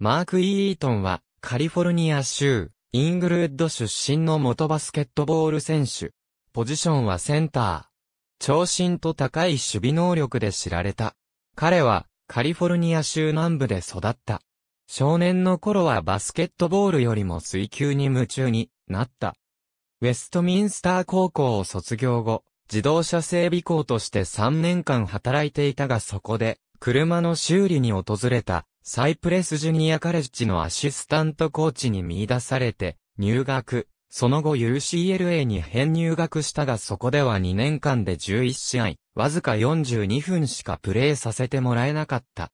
マーク・イートンは、カリフォルニア州、イングルウッド出身の元バスケットボール選手。ポジションはセンター。長身と高い守備能力で知られた。彼は、カリフォルニア州南部で育った。少年の頃はバスケットボールよりも水球に夢中になった。ウェストミンスター高校を卒業後、自動車整備校として3年間働いていたがそこで、車の修理に訪れたサイプレスジュニアカレッジのアシスタントコーチに見出されて、入学、その後 UCLA に編入学したがそこでは2年間で11試合、わずか42分しかプレーさせてもらえなかった。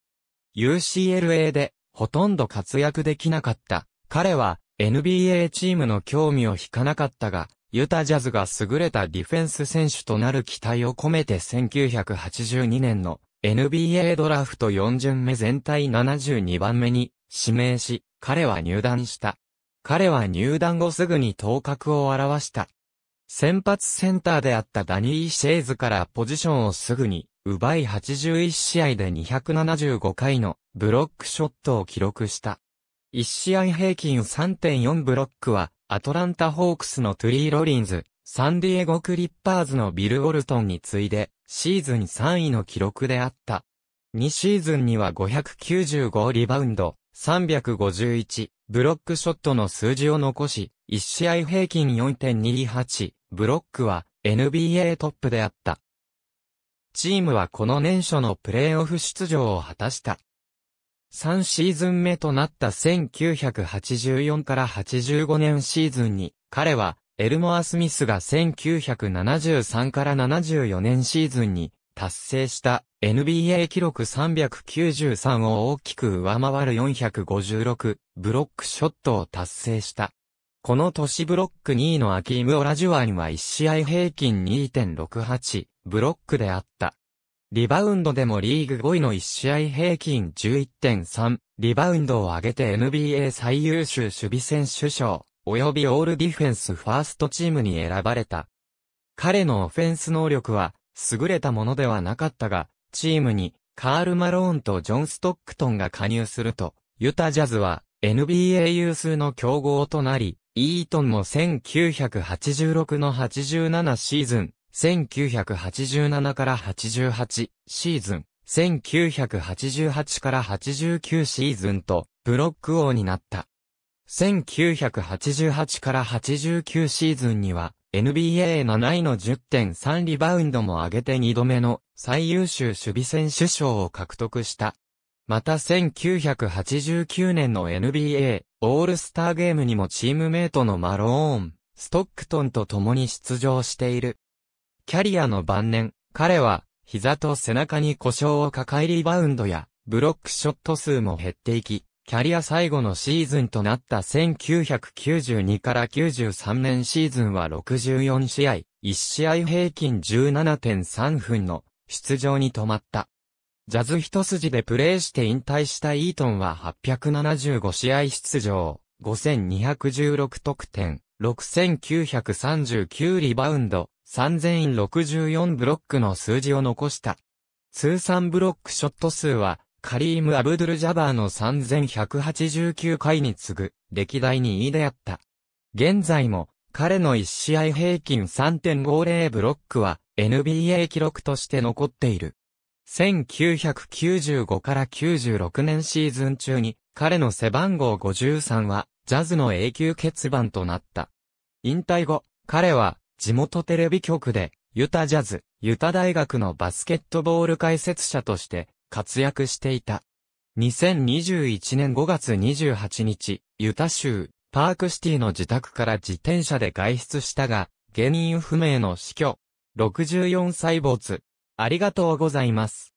UCLA で、ほとんど活躍できなかった。彼は、NBA チームの興味を引かなかったが、ユタジャズが優れたディフェンス選手となる期待を込めて1982年の NBA ドラフト4巡目全体72番目に指名し、彼は入団した。彼は入団後すぐに頭角を現した。先発センターであったダニー・シェイズからポジションをすぐに奪い81試合で275回のブロックショットを記録した。1試合平均3.4ブロックはアトランタ・ホークスのトゥリー・ロリンズ、サンディエゴクリッパーズのビル・オルトンに次いで、シーズン3位の記録であった。2シーズンには595リバウンド、351、ブロックショットの数字を残し、1試合平均4.28、ブロックは NBA トップであった。チームはこの年初のプレーオフ出場を果たした。3シーズン目となった1984から85年シーズンに、彼はエルモア・スミスが1973から74年シーズンに達成した NBA 記録393を大きく上回る456ブロックショットを達成した。この年ブロック2位のアキーム・オラジュアンは1試合平均2.68ブロックであった。リバウンドでもリーグ5位の1試合平均11.3リバウンドを上げて NBA 最優秀守備選手賞。及びオールディフェンスファーストチームに選ばれた。彼のオフェンス能力は、優れたものではなかったが、チームに、カール・マローンとジョン・ストックトンが加入すると、ユタジャズは、NBA 有数の強豪となり、イートンも1986の87シーズン、1987から88シーズン、1988から89シーズンと、ブロック王になった。1988から89シーズンには NBA7 位の10.3リバウンドも上げて2度目の最優秀守備選手賞を獲得した。また1989年の NBA オールスターゲームにもチームメイトのマローン、ストックトンと共に出場している。キャリアの晩年、彼は膝と背中に故障を抱えリバウンドやブロックショット数も減っていき、キャリア最後のシーズンとなった1992から93年シーズンは64試合、1試合平均17.3分の出場に止まった。ジャズ一筋でプレーして引退したイートンは875試合出場、5216得点、6939リバウンド、3064ブロックの数字を残した。通算ブロックショット数はカリーム・アブドゥル・ジャバーの3189回に次ぐ、歴代言位であった。現在も、彼の1試合平均3.50ブロックは、NBA 記録として残っている。1995から96年シーズン中に、彼の背番号53は、ジャズの永久欠番となった。引退後、彼は、地元テレビ局で、ユタジャズ、ユタ大学のバスケットボール解説者として、活躍していた。2021年5月28日、ユタ州、パークシティの自宅から自転車で外出したが、原因不明の死去。64歳没。ありがとうございます。